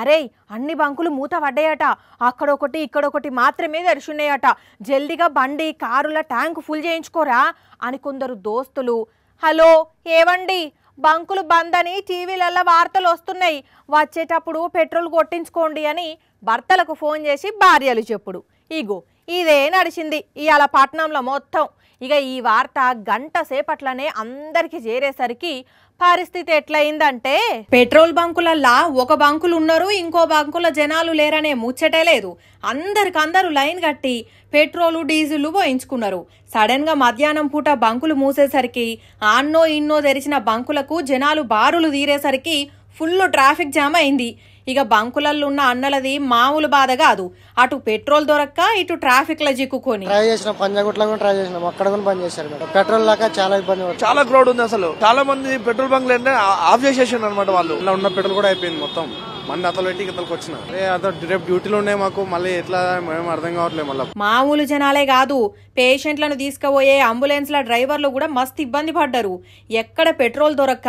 అరే అన్ని బంకులు మూత పడ్డాయట అక్కడొకటి ఇక్కడొకటి మాత్రమే తెరిచున్నాయట జల్దిగా బండి కారుల ట్యాంక్ ఫుల్ చేయించుకోరా అని కొందరు దోస్తులు హలో ఏవండి బంకులు బంద్ అని టీవీలల్లో వార్తలు వస్తున్నాయి వచ్చేటప్పుడు పెట్రోల్ కొట్టించుకోండి అని భర్తలకు ఫోన్ చేసి భార్యలు చెప్పుడు ఇగో ఇదే నడిచింది ఇవాళ పట్నంలో మొత్తం ఇక ఈ వార్త గంట సేపట్లనే అందరికీ చేరేసరికి పరిస్థితి ఎట్లయిందంటే పెట్రోల్ బంకులల్లా ఒక బంకులు ఉన్నారు ఇంకో బంకుల జనాలు లేరనే ముచ్చటే లేదు అందరికందరూ లైన్ కట్టి పెట్రోలు డీజిల్ పోయించుకున్నారు సడన్ గా మధ్యాహ్నం పూట బంకులు మూసేసరికి ఆన్నో ఇన్నో తెరిచిన బంకులకు జనాలు బారులు తీరేసరికి ఫుల్ ట్రాఫిక్ జామ్ అయింది ఇక బంకులలో ఉన్న అన్నలది మామూలు బాధ కాదు అటు పెట్రోల్ దొరక్క ఇటు ట్రాఫిక్ లో చిక్కుకొని ట్రై చేసిన పంజాగుట్ల కూడా ట్రై చేసినాం అక్కడ కూడా పని చేశారు మేడం పెట్రోల్ దాకా చాలా ఇబ్బంది చాలా క్రౌడ్ ఉంది అసలు చాలా మంది పెట్రోల్ బంక్ లేదా ఆఫ్ చేసేసారు అనమాట వాళ్ళు ఇలా ఉన్న పెట్రోల్ కూడా అయిపోయింది మొత్తం పెట్టి ఇతలకు రేపు డ్యూటీలు ఉన్నాయి మాకు మళ్ళీ ఎట్లా మేము అర్థం కావట్లేదు మళ్ళీ మామూలు జనాలే కాదు పేషెంట్లను తీసుకుపోయే అంబులెన్స్ల డ్రైవర్లు కూడా మస్తు ఇబ్బంది పడ్డారు ఎక్కడ పెట్రోల్ దొరక్క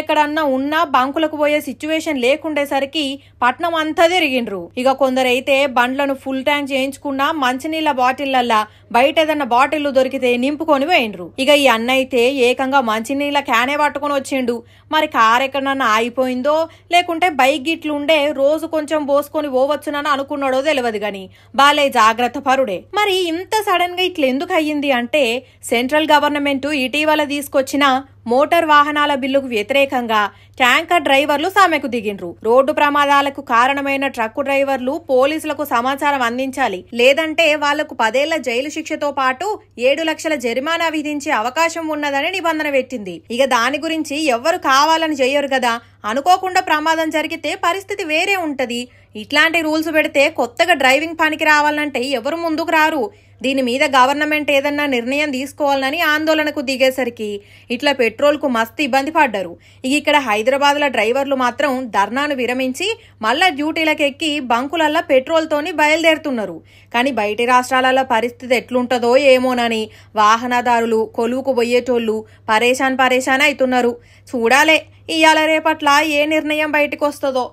ఎక్కడన్నా ఉన్నా బంకులకు పోయే సిచ్యువేషన్ లేకుండేసరికి పట్నం అంతా తిరిగిండ్రు ఇక కొందరైతే బండ్లను ఫుల్ ట్యాంక్ చేయించుకున్నా మంచినీళ్ళ బాటిళ్లల్లా బయట ఏదన్నా బాటిల్లు దొరికితే నింపుకొని పోయిండ్రు ఇక ఈ అన్న అయితే ఏకంగా మంచినీళ్ళ క్యానే పట్టుకొని వచ్చిండు మరి కార్ ఎక్కడన్నా ఆగిపోయిందో లేకుంటే బైక్ గిట్లు ఉండే రోజు కొంచెం పోసుకొని పోవచ్చునని అనుకున్నాడో తెలియదు గాని బాలే జాగ్రత్త పరుడే మరి ఇంత సడన్ గా ఇట్లా ఎందుకు అయ్యింది అంటే సెంట్రల్ గవర్నమెంట్ ఇటీవల తీసుకొచ్చిన మోటార్ వాహనాల బిల్లుకు వ్యతిరేకంగా ట్యాంకర్ డ్రైవర్లు సామెకు దిగిండ్రు రోడ్డు ప్రమాదాలకు కారణమైన ట్రక్కు డ్రైవర్లు పోలీసులకు సమాచారం అందించాలి లేదంటే వాళ్లకు పదేళ్ల జైలు శిక్షతో పాటు ఏడు లక్షల జరిమానా విధించే అవకాశం ఉన్నదని నిబంధన పెట్టింది ఇక దాని గురించి ఎవ్వరు కావాలని చేయరు కదా అనుకోకుండా ప్రమాదం జరిగితే పరిస్థితి వేరే ఉంటది ఇట్లాంటి రూల్స్ పెడితే కొత్తగా డ్రైవింగ్ పనికి రావాలంటే ఎవరు ముందుకు రారు దీని మీద గవర్నమెంట్ ఏదన్నా నిర్ణయం తీసుకోవాలని ఆందోళనకు దిగేసరికి ఇట్లా పెట్రోల్కు మస్తు ఇబ్బంది పడ్డారు ఇక ఇక్కడ హైదరాబాద్లో డ్రైవర్లు మాత్రం ధర్నాను విరమించి మళ్ళా డ్యూటీలకు ఎక్కి బంకులల్లా పెట్రోల్తోని బయలుదేరుతున్నారు కానీ బయటి రాష్ట్రాలలో పరిస్థితి ఎట్లుంటుందో ఏమోనని వాహనదారులు కొలువుకు పోయేటోళ్ళు పరేషాన్ పరేషాన్ అవుతున్నారు చూడాలే ఇవాళ రేపట్ల ఏ నిర్ణయం బయటకు వస్తుందో